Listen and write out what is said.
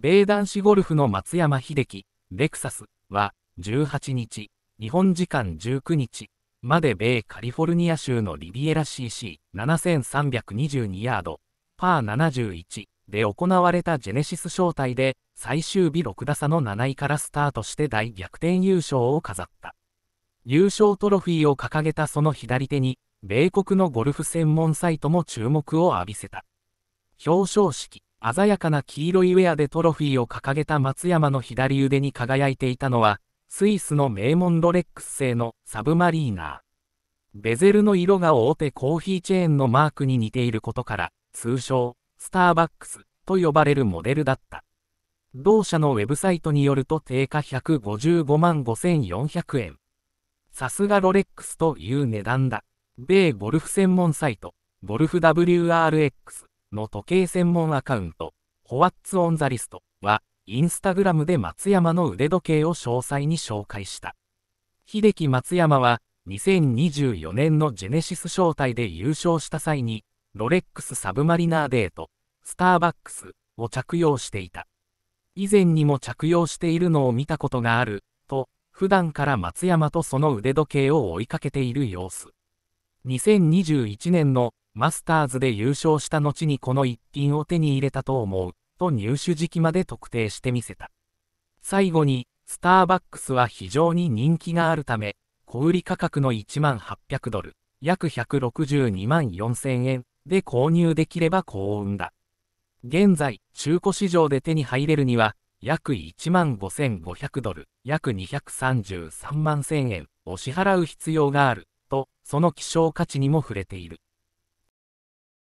米男子ゴルフの松山英樹、レクサスは18日、日本時間19日まで米カリフォルニア州のリビエラ CC7322 ヤード、パー71で行われたジェネシス招待で最終日6打差の7位からスタートして大逆転優勝を飾った。優勝トロフィーを掲げたその左手に、米国のゴルフ専門サイトも注目を浴びせた。表彰式。鮮やかな黄色いウェアでトロフィーを掲げた松山の左腕に輝いていたのは、スイスの名門ロレックス製のサブマリーナー。ベゼルの色が大手コーヒーチェーンのマークに似ていることから、通称、スターバックスと呼ばれるモデルだった。同社のウェブサイトによると定価155万5400円。さすがロレックスという値段だ。米ゴルフ専門サイト、ゴルフ WRX の時計専門アカウント、ホワッツオンザリストは、インスタグラムで松山の腕時計を詳細に紹介した。秀樹松山は、2024年のジェネシス招待で優勝した際に、ロレックスサブマリナーデート、スターバックスを着用していた。以前にも着用しているのを見たことがある、と、普段から松山とその腕時計を追いかけている様子。2021年のマスターズで優勝した後にこの一品を手に入れたと思う、と入手時期まで特定してみせた。最後に、スターバックスは非常に人気があるため、小売価格の1万800ドル、約162万4000円で購入できれば幸運だ。現在、中古市場で手に入れるには、約1万5500ドル、約233万1000円を支払う必要がある、と、その希少価値にも触れている。